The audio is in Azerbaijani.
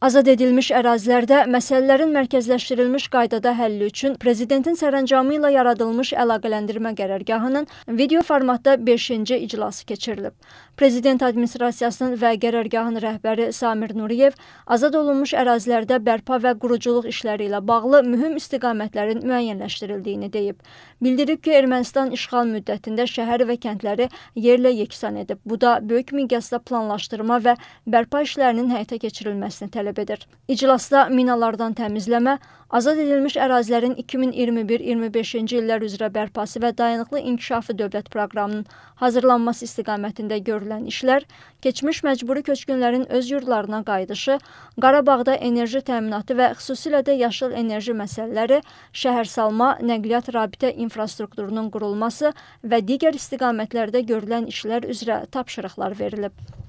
Azad edilmiş ərazilərdə məsələlərin mərkəzləşdirilmiş qaydada həlli üçün prezidentin sərəncamı ilə yaradılmış əlaqələndirmə qərargahının video formatda 5-ci iclası keçirilib. Prezident administrasiyasının və qərargahın rəhbəri Samir Nuriyev azad olunmuş ərazilərdə bərpa və quruculuq işləri ilə bağlı mühüm istiqamətlərin müəyyənləşdirildiyini deyib. Bildirib ki, Ermənistan işğal müddətində şəhər və kəndləri yerlə yeksan edib. Bu da böyük miqyasda planlaşdırma və bərpa işlərinin həyata keçirilməsini tələb edir tələb edir. İclasda minalardan təmizləmə, azad edilmiş ərazilərin 2021-25-ci illər üzrə bərpası və dayanıqlı inkişafı dövlət proqramının hazırlanması istiqamətində görülən işlər, keçmiş məcburi köçkünlərin öz yurdlarına qayıdışı, Qarabağda enerji təminatı və xüsusilə də yaşıl enerji məsələləri, şəhərsalma, nəqliyyat rabitə infrastrukturunun qurulması və digər istiqamətlərdə görülən işlər üzrə tapşırıqlar verilib.